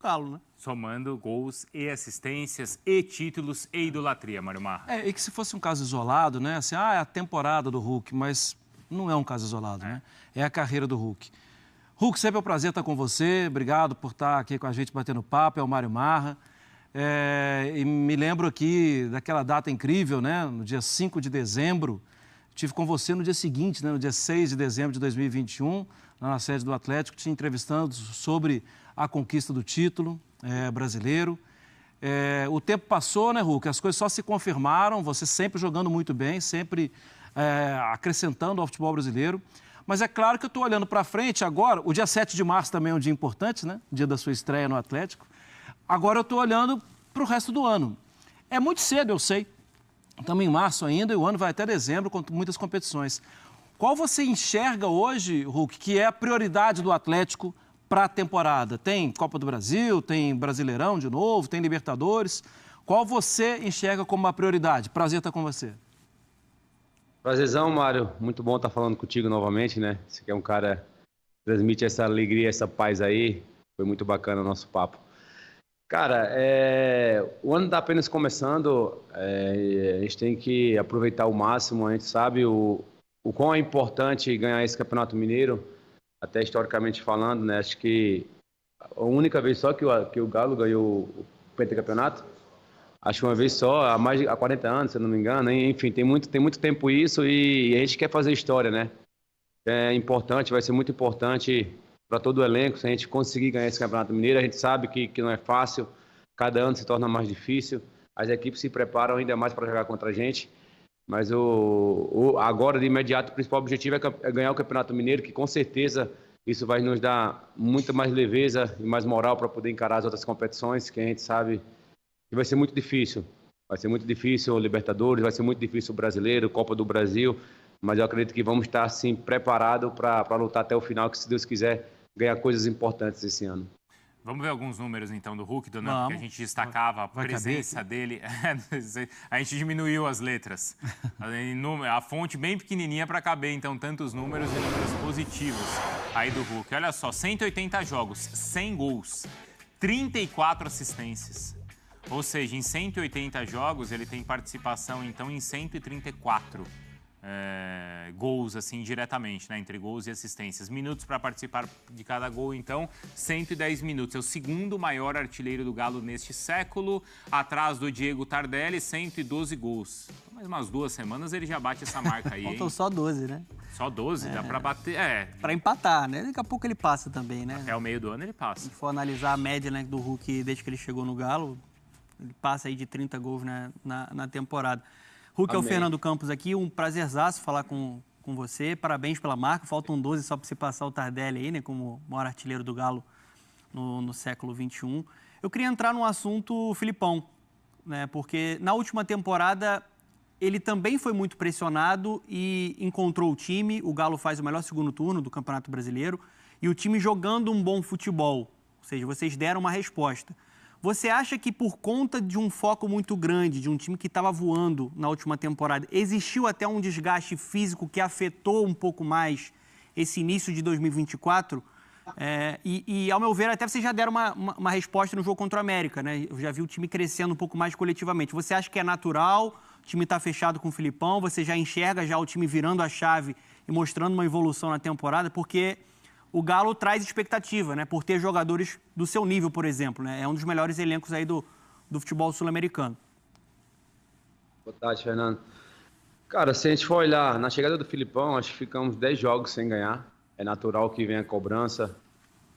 Galo, né? Somando gols e assistências e títulos e idolatria, Mário Marra. É, e que se fosse um caso isolado, né? Assim, ah, é a temporada do Hulk, mas não é um caso isolado, é. né? É a carreira do Hulk. Hulk, sempre é um prazer estar com você. Obrigado por estar aqui com a gente batendo papo. É o Mário Marra. É, e me lembro aqui daquela data incrível, né? No dia 5 de dezembro. Tive com você no dia seguinte, né? no dia 6 de dezembro de 2021, lá na sede do Atlético, te entrevistando sobre a conquista do título é, brasileiro. É, o tempo passou, né, Hulk? As coisas só se confirmaram, você sempre jogando muito bem, sempre é, acrescentando ao futebol brasileiro. Mas é claro que eu estou olhando para frente agora. O dia 7 de março também é um dia importante, né? Dia da sua estreia no Atlético. Agora eu estou olhando para o resto do ano. É muito cedo, eu sei. Estamos em março ainda e o ano vai até dezembro com muitas competições. Qual você enxerga hoje, Hulk, que é a prioridade do Atlético para a temporada? Tem Copa do Brasil, tem Brasileirão de novo, tem Libertadores. Qual você enxerga como uma prioridade? Prazer estar com você. Prazerzão, Mário. Muito bom estar falando contigo novamente, né? Você que é um cara que transmite essa alegria, essa paz aí. Foi muito bacana o nosso papo. Cara, é... o ano está apenas começando. É... A gente tem que aproveitar o máximo. A gente sabe o, o quão é importante ganhar esse Campeonato Mineiro até historicamente falando, né? Acho que a única vez só que o, que o Galo ganhou o pentacampeonato, acho que uma vez só, há mais de há 40 anos, se eu não me engano, enfim, tem muito, tem muito tempo isso e, e a gente quer fazer história, né? É importante, vai ser muito importante para todo o elenco se a gente conseguir ganhar esse Campeonato Mineiro. A gente sabe que, que não é fácil, cada ano se torna mais difícil, as equipes se preparam ainda mais para jogar contra a gente. Mas o, o, agora, de imediato, o principal objetivo é, é ganhar o Campeonato Mineiro, que com certeza isso vai nos dar muita mais leveza e mais moral para poder encarar as outras competições, que a gente sabe que vai ser muito difícil. Vai ser muito difícil o Libertadores, vai ser muito difícil o Brasileiro, Copa do Brasil, mas eu acredito que vamos estar assim preparados para lutar até o final, que se Deus quiser ganhar coisas importantes esse ano. Vamos ver alguns números então do Hulk, Dona, Vamos. porque a gente destacava a Vai presença dele. a gente diminuiu as letras. A fonte bem pequenininha para caber então tantos números e números positivos aí do Hulk. Olha só, 180 jogos, 100 gols, 34 assistências. Ou seja, em 180 jogos ele tem participação então em 134 é, gols assim diretamente, né, entre gols e assistências. Minutos para participar de cada gol, então, 110 minutos. É o segundo maior artilheiro do Galo neste século, atrás do Diego Tardelli, 112 gols. Então, mais umas duas semanas ele já bate essa marca aí. Faltam só 12, né? Só 12, é, dá para bater. É. Para empatar, né? Daqui a pouco ele passa também, né? Até o meio do ano ele passa. Se for analisar a média né, do Hulk desde que ele chegou no Galo, ele passa aí de 30 gols né, na, na temporada. Hulk Amém. é o Fernando Campos aqui, um prazerzaço falar com, com você. Parabéns pela marca. Faltam 12 só para você passar o Tardelli aí, né? Como maior artilheiro do Galo no, no século XXI. Eu queria entrar num assunto Filipão, né? Porque na última temporada ele também foi muito pressionado e encontrou o time. O Galo faz o melhor segundo turno do Campeonato Brasileiro e o time jogando um bom futebol. Ou seja, vocês deram uma resposta. Você acha que por conta de um foco muito grande, de um time que estava voando na última temporada, existiu até um desgaste físico que afetou um pouco mais esse início de 2024? É, e, e, ao meu ver, até vocês já deram uma, uma, uma, resposta no jogo contra o América, né? Eu já vi o time crescendo um pouco mais coletivamente. Você acha que é natural? O time está fechado com o Filipão? Você já enxerga já o time virando a chave e mostrando uma evolução na temporada? Porque o Galo traz expectativa, né? Por ter jogadores do seu nível, por exemplo. Né? É um dos melhores elencos aí do, do futebol sul-americano. Boa tarde, Fernando. Cara, se a gente for olhar, na chegada do Filipão, acho que ficamos 10 jogos sem ganhar. É natural que venha a cobrança,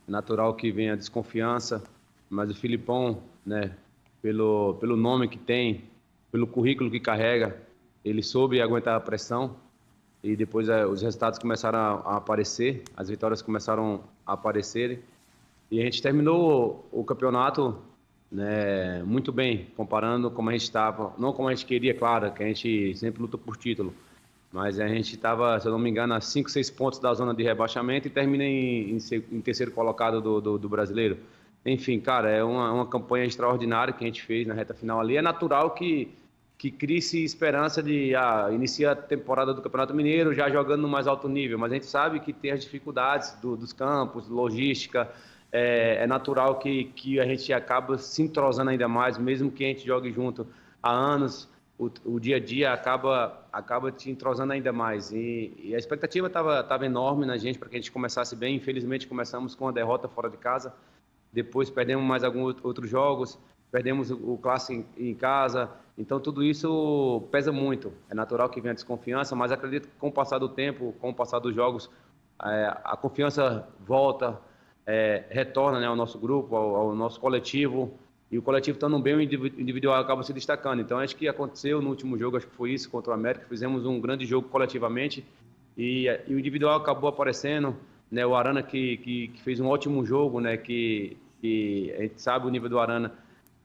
é natural que venha a desconfiança, mas o Filipão, né, pelo, pelo nome que tem, pelo currículo que carrega, ele soube aguentar a pressão e depois é, os resultados começaram a, a, aparecer, as vitórias começaram a aparecer e a gente terminou o, o campeonato né, muito bem, comparando como a gente estava, não como a gente queria, claro, que a gente sempre luta por título, mas a gente estava, se eu não me engano, a 5, 6 pontos da zona de rebaixamento e termina em, em, em terceiro colocado do, do, do, brasileiro. Enfim, cara, é uma, uma campanha extraordinária que a gente fez na reta final ali. É natural que que crie-se esperança de ah, iniciar a temporada do Campeonato Mineiro já jogando no mais alto nível, mas a gente sabe que tem as dificuldades do, dos campos, logística, é, é, natural que, que a gente acaba se entrosando ainda mais, mesmo que a gente jogue junto há anos, o, o dia a dia acaba, acaba te entrosando ainda mais. E, e a expectativa estava enorme na gente para que a gente começasse bem, infelizmente começamos com a derrota fora de casa, depois perdemos mais alguns outros jogos, perdemos o, o clássico em, em casa, então tudo isso pesa muito. É natural que venha a desconfiança, mas acredito que com o passar do tempo, com o passar dos jogos, é, a confiança volta, é, retorna né, ao nosso grupo, ao, ao, nosso coletivo. E o coletivo estando bem, o individual acaba se destacando. Então acho que aconteceu no último jogo, acho que foi isso contra o América. Fizemos um grande jogo coletivamente e, e o individual acabou aparecendo. Né, o Arana que, que, que, fez um ótimo jogo, né, que, que a gente sabe o nível do Arana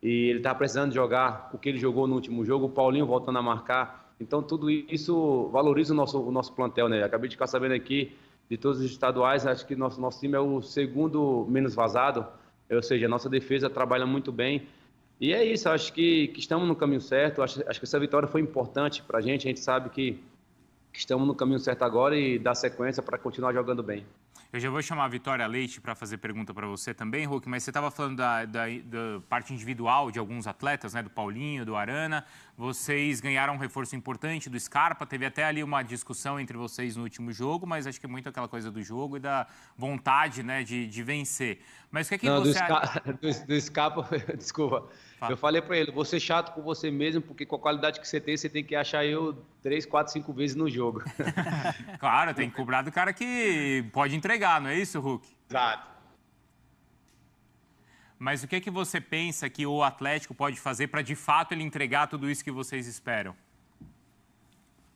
e ele está precisando jogar o que ele jogou no último jogo, o Paulinho voltando a marcar. Então, tudo isso valoriza o nosso, o nosso plantel, né? Acabei de ficar sabendo aqui, de todos os estaduais, acho que nosso, nosso time é o segundo menos vazado, ou seja, a nossa defesa trabalha muito bem. E é isso, acho que, que estamos no caminho certo, acho, acho que essa vitória foi importante para a gente, a gente sabe que, que estamos no caminho certo agora e dá sequência para continuar jogando bem. Eu já vou chamar a Vitória Leite para fazer pergunta para você também, Hulk, mas você estava falando da, da, da, parte individual de alguns atletas, né? Do Paulinho, do Arana. Vocês ganharam um reforço importante do Scarpa. Teve até ali uma discussão entre vocês no último jogo, mas acho que é muito aquela coisa do jogo e da vontade, né, de, de vencer. Mas o que é que Não, você... Do, do, do Scarpa, desculpa. Fala. Eu falei para ele, você chato com você mesmo, porque com a qualidade que você tem, você tem que achar eu três, quatro, cinco vezes no jogo. claro, tem que cobrar do cara que pode entregar, não é isso, Hulk? Exato. Mas o que é que você pensa que o Atlético pode fazer para de fato ele entregar tudo isso que vocês esperam?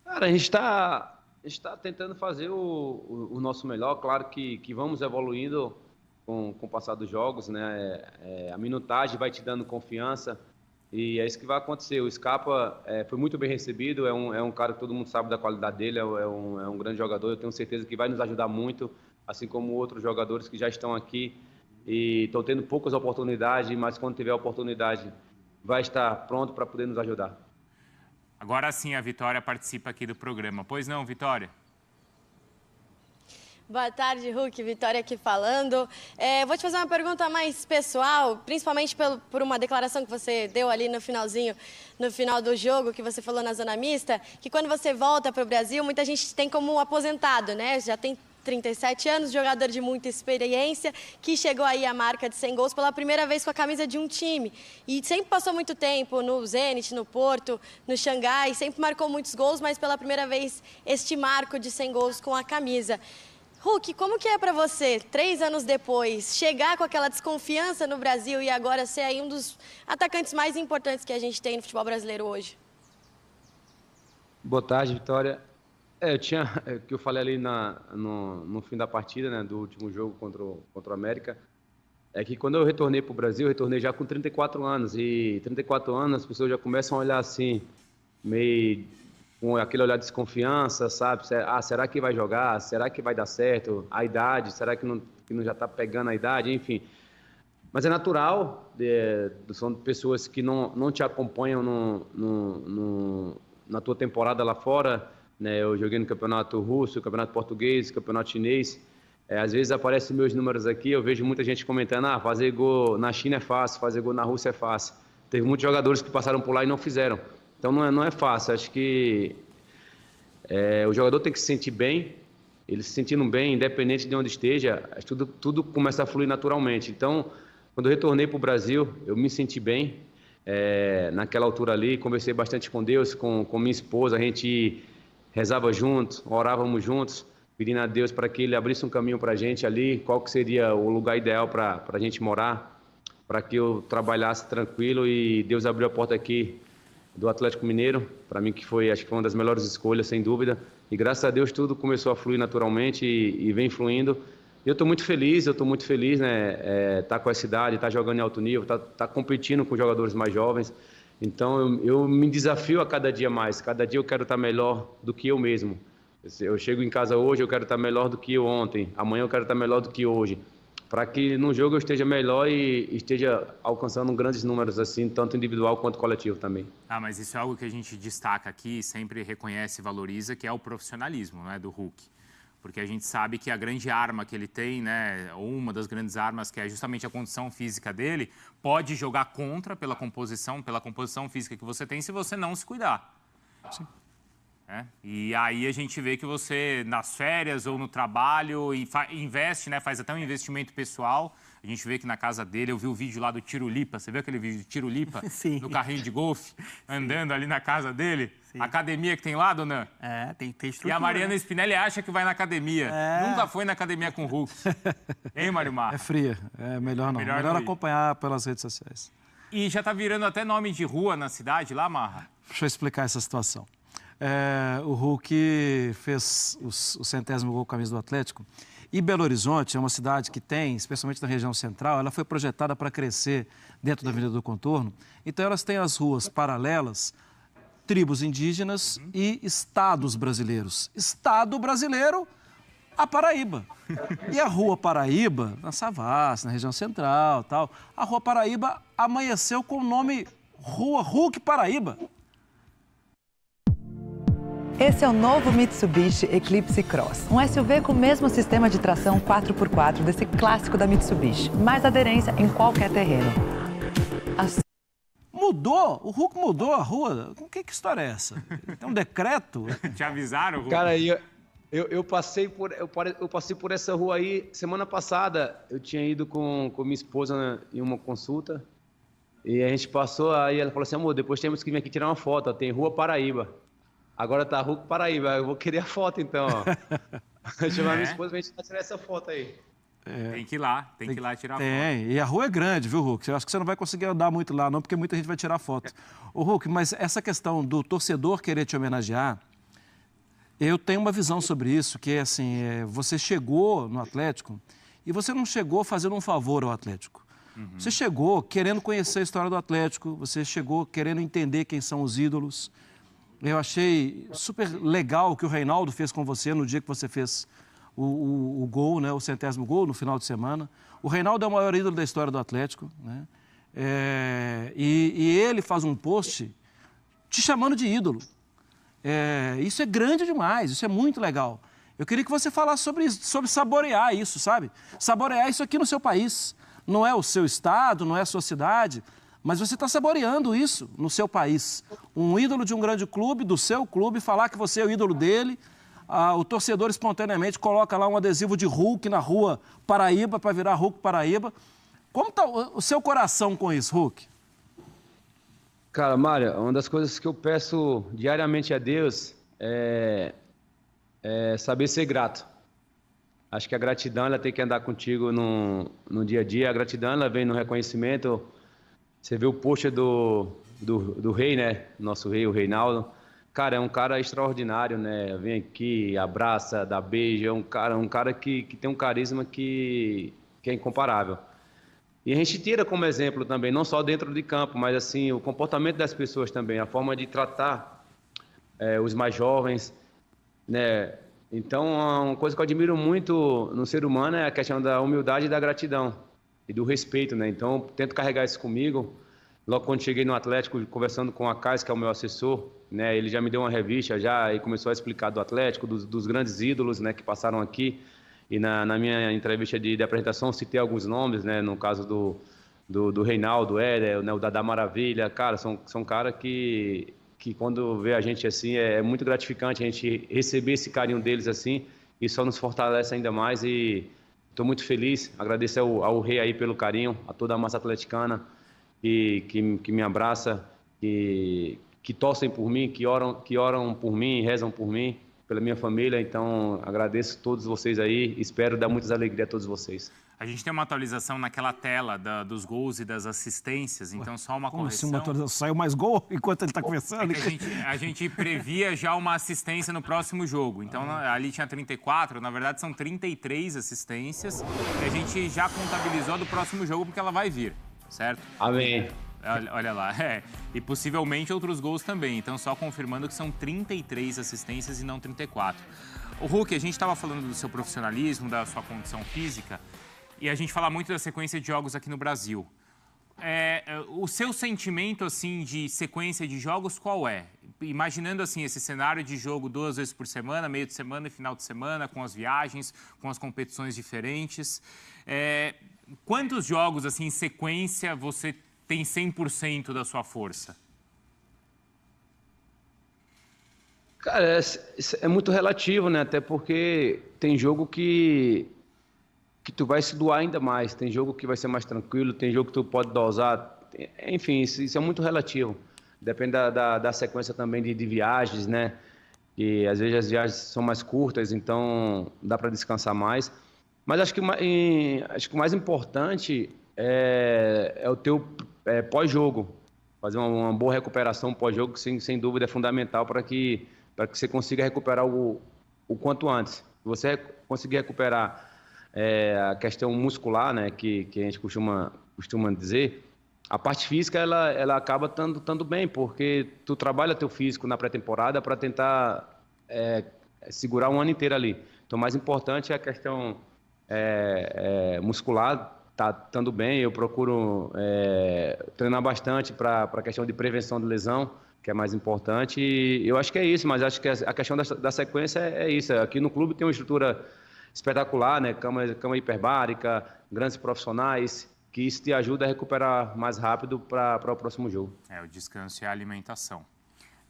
Cara, a gente está está tentando fazer o, o, o, nosso melhor, claro que, que vamos evoluindo com, com o passar dos jogos, né? É, é, a minutagem vai te dando confiança e é isso que vai acontecer. O Scapa é, foi muito bem recebido, é um, é um cara que todo mundo sabe da qualidade dele, é, é, um, é um grande jogador, eu tenho certeza que vai nos ajudar muito, assim como outros jogadores que já estão aqui e estão tendo poucas oportunidades, mas quando tiver oportunidade vai estar pronto para poder nos ajudar. Agora sim a Vitória participa aqui do programa. Pois não, Vitória? Boa tarde, Hulk. Vitória aqui falando. É, vou te fazer uma pergunta mais pessoal, principalmente pelo, por uma declaração que você deu ali no finalzinho, no final do jogo, que você falou na zona mista, que quando você volta para o Brasil, muita gente tem como aposentado, né? Já tem 37 anos, jogador de muita experiência, que chegou aí à marca de 100 gols pela primeira vez com a camisa de um time. E sempre passou muito tempo no Zenit, no Porto, no Xangai, sempre marcou muitos gols, mas pela primeira vez este marco de 100 gols com a camisa. Hulk, como que é para você, três anos depois, chegar com aquela desconfiança no Brasil e agora ser aí um dos atacantes mais importantes que a gente tem no futebol brasileiro hoje? Boa tarde, Vitória. É, eu tinha, é, que eu falei ali na, no, no, fim da partida, né, do último jogo contra o, contra o América, é que quando eu retornei para o Brasil, eu retornei já com 34 anos, e 34 anos as pessoas já começam a olhar assim, meio com aquele olhar de desconfiança, sabe? É, ah, será que vai jogar? Será que vai dar certo? A idade, será que não, que não já está pegando a idade? Enfim. Mas é natural, é, são pessoas que não, não te acompanham no, no, no, na tua temporada lá fora. Né? Eu joguei no campeonato russo, campeonato português, campeonato chinês. É, às vezes aparecem meus números aqui, eu vejo muita gente comentando: ah, fazer gol na China é fácil, fazer gol na Rússia é fácil. Teve muitos jogadores que passaram por lá e não fizeram. Então não é, não é fácil. Acho que é, o jogador tem que se sentir bem, ele se sentindo bem, independente de onde esteja, tudo, tudo começa a fluir naturalmente. Então, quando eu retornei para o Brasil, eu me senti bem. É, naquela altura ali, conversei bastante com Deus, com, com minha esposa, a gente rezava juntos, orávamos juntos, pedindo a Deus para que Ele abrisse um caminho para a gente ali, qual que seria o lugar ideal para a gente morar, para que eu trabalhasse tranquilo e Deus abriu a porta aqui do Atlético Mineiro, para mim que foi, acho que foi uma das melhores escolhas, sem dúvida. E graças a Deus tudo começou a fluir naturalmente e, e vem fluindo. Eu estou muito feliz, eu estou muito feliz, né? É, tá com a cidade, tá jogando em alto nível, tá, tá competindo com jogadores mais jovens. Então eu, eu, me desafio a cada dia mais. Cada dia eu quero estar tá melhor do que eu mesmo. Eu chego em casa hoje, eu quero estar tá melhor do que eu ontem. Amanhã eu quero estar tá melhor do que hoje para que no jogo eu esteja melhor e esteja alcançando grandes números, assim, tanto individual quanto coletivo também. Ah, mas isso é algo que a gente destaca aqui, sempre reconhece e valoriza, que é o profissionalismo né, do Hulk. Porque a gente sabe que a grande arma que ele tem, né, ou uma das grandes armas, que é justamente a condição física dele, pode jogar contra pela composição, pela composição física que você tem, se você não se cuidar. Sim. Né? E aí a gente vê que você, nas férias ou no trabalho, investe, né? faz até um investimento pessoal. A gente vê que na casa dele, eu vi o vídeo lá do Tirulipa, você viu aquele vídeo do Tirulipa? Sim. No carrinho de golfe, andando Sim. ali na casa dele? Sim. academia que tem lá, dona? É, tem que estrutura. E a Mariana né? Spinelli acha que vai na academia. É. Nunca foi na academia com o Hulk. hein, Mário Mar? É fria, é melhor não. Melhor, melhor acompanhar pelas redes sociais. E já tá virando até nome de rua na cidade lá, Marra? Deixa eu explicar essa situação. É, o Hulk fez o centésimo gol com a camisa do Atlético. E Belo Horizonte é uma cidade que tem, especialmente na região central, ela foi projetada para crescer dentro da Avenida do Contorno. Então, elas têm as ruas paralelas, tribos indígenas e estados brasileiros. Estado brasileiro, a Paraíba. E a Rua Paraíba, na Savassi, na região central tal, a Rua Paraíba amanheceu com o nome Rua Hulk Paraíba. Esse é o novo Mitsubishi Eclipse Cross, um SUV com o mesmo sistema de tração 4x4 desse clássico da Mitsubishi, mais aderência em qualquer terreno. Mudou, o Hulk mudou a rua. O que, que história é essa? Tem um decreto? Te avisaram, Hulk? Cara, eu, eu, eu, passei por, eu, eu, passei por essa rua aí semana passada. Eu tinha ido com, com minha esposa né, em uma consulta. E a gente passou, aí ela falou assim: amor, depois temos que vir aqui tirar uma foto. Ó, tem Rua Paraíba. Agora tá Hulk Paraíba. Eu vou querer a foto então, Vou Chamar é. minha esposa pra gente tirar essa foto aí. É. Tem que ir lá, tem, tem que ir lá tirar tem. foto. Tem, e a rua é grande, viu, Hulk? Eu acho que você não vai conseguir andar muito lá, não, porque muita gente vai tirar foto. Ô, Hulk, mas essa questão do torcedor querer te homenagear, eu tenho uma visão sobre isso, que é assim, é, você chegou no Atlético e você não chegou fazendo um favor ao Atlético. Uhum. Você chegou querendo conhecer a história do Atlético, você chegou querendo entender quem são os ídolos, eu achei super legal o que o Reinaldo fez com você no dia que você fez o, o, o gol, né, o centésimo gol no final de semana. O Reinaldo é o maior ídolo da história do Atlético, né? É, e, e, ele faz um post te chamando de ídolo. É, isso é grande demais, isso é muito legal. Eu queria que você falasse sobre isso, sobre saborear isso, sabe? Saborear isso aqui no seu país. Não é o seu estado, não é a sua cidade, mas você está saboreando isso no seu país. Um ídolo de um grande clube, do seu clube, falar que você é o ídolo dele. Ah, o torcedor espontaneamente coloca lá um adesivo de Hulk na rua Paraíba para virar Hulk Paraíba. Como está o seu coração com isso, Hulk? Cara, Mário, uma das coisas que eu peço diariamente a Deus é, é saber ser grato. Acho que a gratidão ela tem que andar contigo no, no dia a dia. A gratidão ela vem no reconhecimento você vê o post do, do, do rei, né? Nosso rei, o Reinaldo. Cara, é um cara extraordinário, né? Vem aqui, abraça, dá beijo. É um cara, um cara que, que tem um carisma que, que é incomparável. E a gente tira como exemplo também, não só dentro de campo, mas assim, o comportamento das pessoas também, a forma de tratar é, os mais jovens, né? Então, uma coisa que eu admiro muito no ser humano é a questão da humildade e da gratidão e do respeito, né? Então, tento carregar isso comigo. Logo quando cheguei no Atlético, conversando com a Cais, que é o meu assessor, né? Ele já me deu uma revista já e começou a explicar do Atlético, dos, dos grandes ídolos, né? Que passaram aqui. E na, na minha entrevista de, de, apresentação citei alguns nomes, né? No caso do, do, do Reinaldo, Éder, né? o Dada Maravilha. Cara, são, são caras que, que quando vê a gente assim, é, é muito gratificante a gente receber esse carinho deles assim. E só nos fortalece ainda mais e Estou muito feliz, agradeço ao, ao, rei aí pelo carinho, a toda a massa atleticana que, que, que me abraça, que, que torcem por mim, que oram, que oram por mim, rezam por mim, pela minha família. Então agradeço a todos vocês aí, espero dar muitas alegrias a todos vocês. A gente tem uma atualização naquela tela da, dos gols e das assistências, então Ué, só uma como correção. Assim uma atualização? Saiu mais gol enquanto ele está conversando? É a, gente, a, gente, previa já uma assistência no próximo jogo, então ah. ali tinha 34, na verdade são 33 assistências, e a gente já contabilizou do próximo jogo porque ela vai vir, certo? Amém. Olha, olha lá, é. E possivelmente outros gols também, então só confirmando que são 33 assistências e não 34. O Hulk, a gente estava falando do seu profissionalismo, da sua condição física, e a gente fala muito da sequência de jogos aqui no Brasil. É, é, o seu sentimento assim de sequência de jogos qual é? Imaginando assim esse cenário de jogo duas vezes por semana, meio de semana e final de semana, com as viagens, com as competições diferentes, é, quantos jogos assim em sequência você tem 100% da sua força? Cara, é, é muito relativo, né? Até porque tem jogo que que tu vai se doar ainda mais. Tem jogo que vai ser mais tranquilo, tem jogo que tu pode dosar. Enfim, isso, isso é muito relativo. Depende da, da, da sequência também de, de, viagens, né? E às vezes as viagens são mais curtas, então dá para descansar mais. Mas acho que, acho que o mais importante é, é o teu é, pós-jogo. Fazer uma, uma, boa recuperação pós-jogo, sem, sem dúvida, é fundamental para que, que você consiga recuperar o, o quanto antes. Se você conseguir recuperar é, a questão muscular, né, que, que a gente costuma, costuma dizer, a parte física ela, ela acaba estando, estando bem, porque tu trabalha teu físico na pré-temporada para tentar é, segurar um ano inteiro ali. Então, o mais importante é a questão é, é, muscular tá estando bem. Eu procuro é, treinar bastante para a questão de prevenção de lesão, que é mais importante. E eu acho que é isso, mas acho que a questão da, da sequência é, é, isso. Aqui no clube tem uma estrutura espetacular, né? Cama, cama hiperbárica, grandes profissionais, que isso te ajuda a recuperar mais rápido para o próximo jogo. É, o descanso e a alimentação.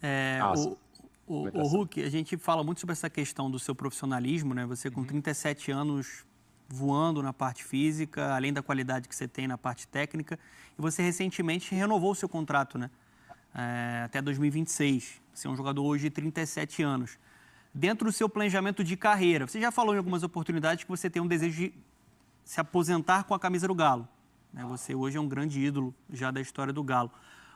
É, ah, o, o, o Hulk, a gente fala muito sobre essa questão do seu profissionalismo, né? Você com uhum. 37 anos voando na parte física, além da qualidade que você tem na parte técnica, e você recentemente renovou o seu contrato, né? É, até 2026. Você é um jogador hoje de 37 anos dentro do seu planejamento de carreira? Você já falou em algumas oportunidades que você tem um desejo de se aposentar com a camisa do Galo. Né? Você hoje é um grande ídolo já da história do Galo.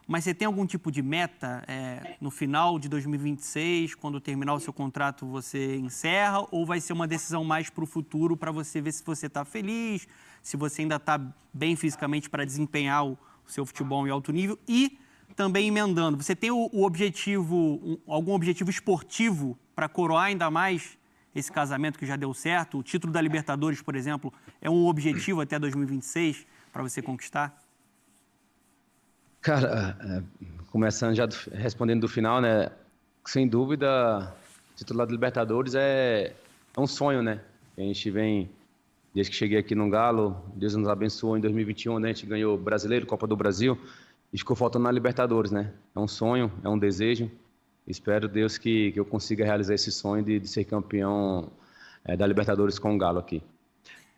Mas você tem algum tipo de meta é, no final de 2026, quando terminar o seu contrato, você encerra? Ou vai ser uma decisão mais para o futuro, para você ver se você está feliz, se você ainda está bem fisicamente para desempenhar o seu futebol em alto nível? E também emendando, você tem o, o objetivo, um, algum objetivo esportivo para coroar ainda mais esse casamento que já deu certo? O título da Libertadores, por exemplo, é um objetivo até 2026 para você conquistar? Cara, é, começando já respondendo do final, né? Sem dúvida, o título da Libertadores é, é um sonho, né? A gente vem, desde que cheguei aqui no Galo, Deus nos abençoou em 2021, né? A gente ganhou Brasileiro, Copa do Brasil, e ficou faltando na Libertadores, né? É um sonho, é um desejo, Espero, Deus, que, que eu consiga realizar esse sonho de, de ser campeão é, da Libertadores com o Galo aqui.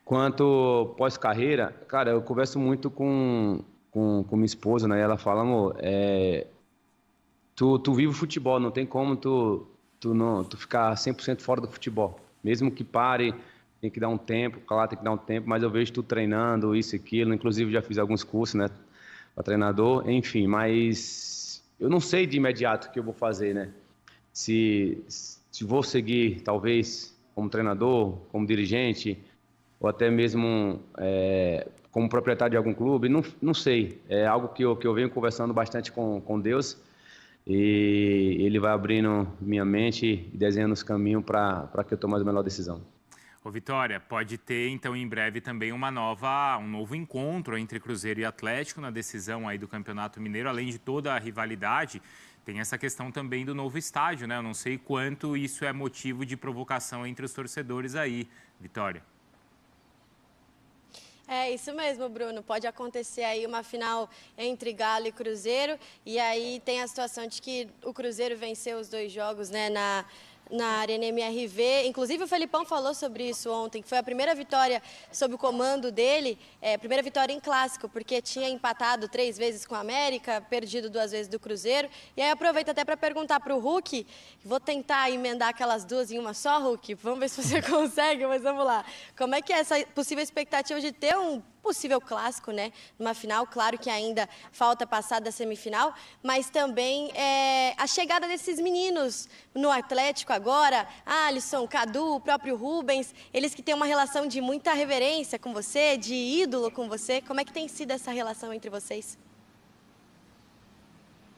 Quanto pós-carreira, cara, eu converso muito com, com, com minha esposa, né? ela fala, amor, é, tu, tu vive o futebol, não tem como tu, tu, não, tu ficar 100% fora do futebol. Mesmo que pare, tem que dar um tempo, claro, tem que dar um tempo, mas eu vejo tu treinando, isso e aquilo. Inclusive, já fiz alguns cursos, né? Para treinador, enfim, mas eu não sei de imediato o que eu vou fazer, né? Se, se vou seguir, talvez, como treinador, como dirigente, ou até mesmo é, como proprietário de algum clube, não, não sei. É algo que eu, que eu venho conversando bastante com, com Deus e ele vai abrindo minha mente e desenhando os caminhos para que eu tome a melhor decisão. Ô, Vitória, pode ter então em breve também uma nova, um novo encontro entre Cruzeiro e Atlético na decisão aí do Campeonato Mineiro, além de toda a rivalidade, tem essa questão também do novo estádio, né? Eu não sei quanto isso é motivo de provocação entre os torcedores aí, Vitória. É isso mesmo, Bruno. Pode acontecer aí uma final entre Galo e Cruzeiro. E aí tem a situação de que o Cruzeiro venceu os dois jogos né, na, na Arena MRV. Inclusive, o Felipão falou sobre isso ontem, que foi a primeira vitória sob o comando dele, é, primeira vitória em clássico, porque tinha empatado três vezes com a América, perdido duas vezes do Cruzeiro. E aí, aproveito até para perguntar para o Hulk, vou tentar emendar aquelas duas em uma só, Hulk, vamos ver se você consegue, mas vamos lá. Como é que é essa possível expectativa de ter um possível clássico, né? Numa final, claro que ainda falta passar da semifinal, mas também é, a chegada desses meninos no Atlético agora, Alisson, Cadu, o próprio Rubens, eles que têm uma relação de muita reverência com você, de ídolo com você. Como é que tem sido essa relação entre vocês?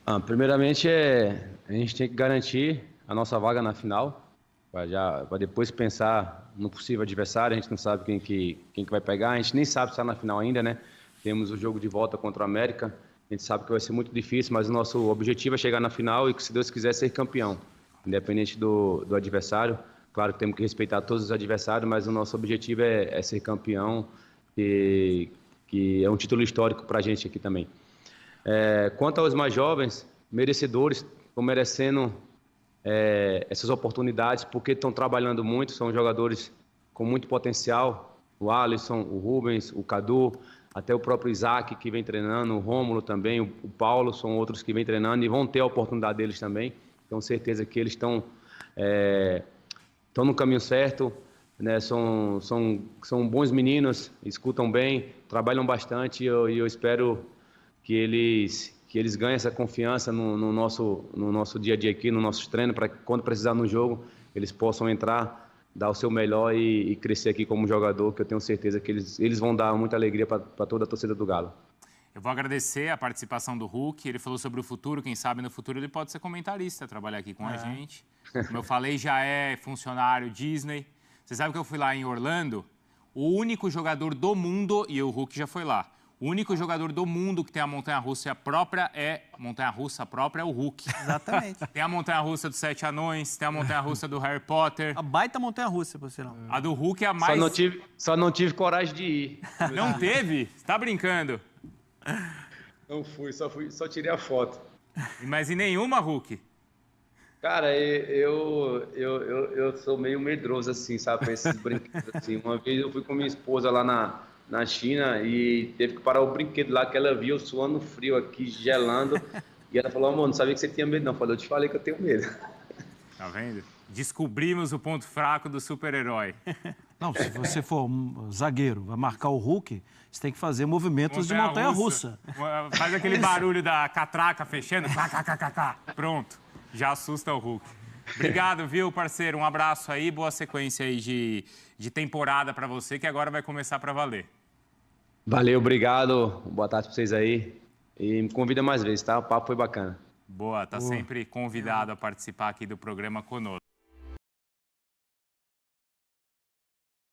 Ah, primeiramente, é, a gente tem que garantir a nossa vaga na final, para depois pensar no possível adversário, a gente não sabe quem que, quem que vai pegar, a gente nem sabe se está na final ainda, né? Temos o jogo de volta contra o América, a gente sabe que vai ser muito difícil, mas o nosso objetivo é chegar na final e, se Deus quiser, ser campeão, independente do, do adversário. Claro que temos que respeitar todos os adversários, mas o nosso objetivo é, é ser campeão, e, que é um título histórico para a gente aqui também. É, quanto aos mais jovens, merecedores, estão merecendo é, essas oportunidades porque estão trabalhando muito, são jogadores com muito potencial, o Alisson, o Rubens, o Cadu, até o próprio Isaac que vem treinando, o Rômulo também, o Paulo, são outros que vem treinando e vão ter a oportunidade deles também. Tenho certeza que eles estão é, estão no caminho certo, né? são, são, são bons meninos, escutam bem, trabalham bastante e eu, eu espero que eles que eles ganhem essa confiança no, no, nosso, no nosso dia a dia aqui, no nosso treino, para que quando precisar no jogo, eles possam entrar, dar o seu melhor e, e crescer aqui como jogador, que eu tenho certeza que eles, eles vão dar muita alegria para toda a torcida do Galo. Eu vou agradecer a participação do Hulk. Ele falou sobre o futuro. Quem sabe no futuro ele pode ser comentarista, trabalhar aqui com é. a gente. Como eu falei, já é funcionário Disney. Você sabe que eu fui lá em Orlando? O único jogador do mundo, e o Hulk já foi lá, o único jogador do mundo que tem a montanha-russa é própria é... Montanha-russa própria é o Hulk. Exatamente. tem a montanha-russa dos Sete Anões, tem a montanha-russa do Harry Potter. A baita montanha-russa, por sinal. É. A do Hulk é a mais... Só não tive, só não tive coragem de ir. Não teve? Você tá brincando? Não fui, só, fui, só tirei a foto. Mas em nenhuma, Hulk? Cara, eu, eu, eu, eu sou meio medroso, assim, sabe? Pra esses brinquedos, assim. Uma vez eu fui com minha esposa lá na na China e teve que parar o brinquedo lá que ela viu suando frio aqui, gelando. e ela falou, amor, não sabia que você tinha medo não. Eu falei, eu te falei que eu tenho medo. Tá vendo? Descobrimos o ponto fraco do super-herói. Não, se você for zagueiro, vai marcar o Hulk, você tem que fazer movimentos montanha de montanha-russa. Faz aquele Isso. barulho da catraca fechando, pronto, já assusta o Hulk. Obrigado, viu, parceiro? Um abraço aí, boa sequência aí de, de temporada para você, que agora vai começar para valer. Valeu, obrigado. Boa tarde para vocês aí. E me convida mais vezes, tá? O papo foi bacana. Boa, tá Boa. sempre convidado a participar aqui do programa conosco.